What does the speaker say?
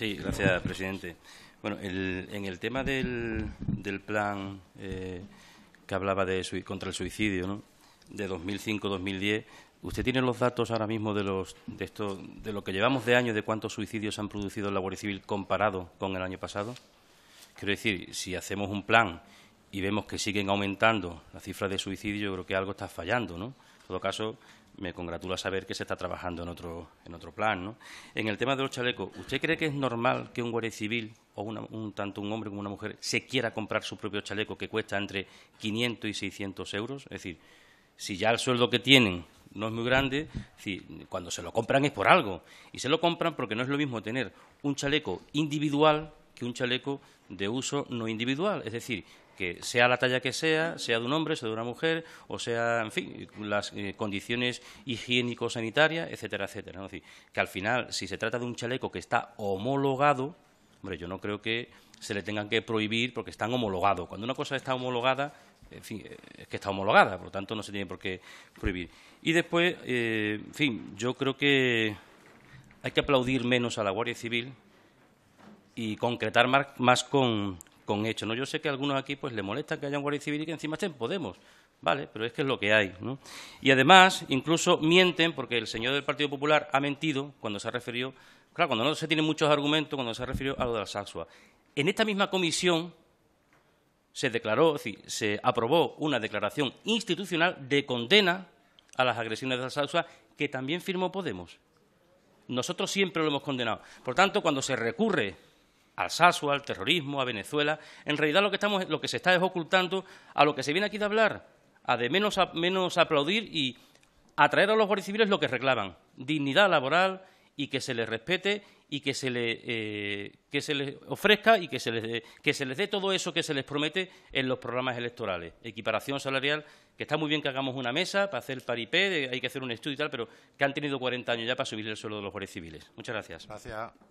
Sí, gracias, presidente. Bueno, en el tema del, plan eh, que hablaba de contra el suicidio, ¿no? de 2005-2010, ¿usted tiene los datos ahora mismo de, lo que llevamos de año, de cuántos suicidios han producido en la Guardia Civil comparado con el año pasado? Quiero decir, si hacemos un plan y vemos que siguen aumentando las cifras de suicidio, yo creo que algo está fallando, ¿no? En todo caso, me congratula saber que se está trabajando en otro, en otro plan. ¿no? En el tema de los chalecos, ¿usted cree que es normal que un guardia civil, o un, tanto un hombre como una mujer, se quiera comprar su propio chaleco que cuesta entre 500 y 600 euros? Es decir, si ya el sueldo que tienen no es muy grande, cuando se lo compran es por algo. Y se lo compran porque no es lo mismo tener un chaleco individual que un chaleco de uso no individual. Es decir, que sea la talla que sea, sea de un hombre, sea de una mujer, o sea, en fin, las eh, condiciones higiénico-sanitarias, etcétera, etcétera. Es decir, que al final, si se trata de un chaleco que está homologado, hombre, yo no creo que se le tengan que prohibir porque están homologados. Cuando una cosa está homologada, en fin, es que está homologada, por lo tanto no se tiene por qué prohibir. Y después, eh, en fin, yo creo que hay que aplaudir menos a la Guardia Civil y concretar más con, con ¿no? Yo sé que a algunos aquí pues, les molesta que haya un Guardia Civil y que encima estén Podemos. Vale, pero es que es lo que hay. Y además, incluso mienten, porque el señor del Partido Popular ha mentido cuando se ha referido, claro, cuando no se tiene muchos argumentos, cuando se ha referido a lo de la Saxua. En esta misma comisión se declaró, se aprobó una declaración institucional de condena a las agresiones de la Saxua que también firmó Podemos. Nosotros siempre lo hemos condenado. Por tanto, cuando se recurre al sasua, al terrorismo, a Venezuela. En realidad lo que, estamos, lo que se está es ocultando a lo que se viene aquí de hablar, a de menos, menos aplaudir y atraer a los guardias civiles lo que reclaman, dignidad laboral y que se les respete y que se, eh, les ofrezca y que se les, dé todo eso que se les promete en los programas electorales. Equiparación salarial, que está muy bien que hagamos una mesa para hacer el paripé, hay que hacer un estudio y tal, pero que han tenido 40 años ya para subir el suelo de los guardias civiles. Muchas gracias. Gracias.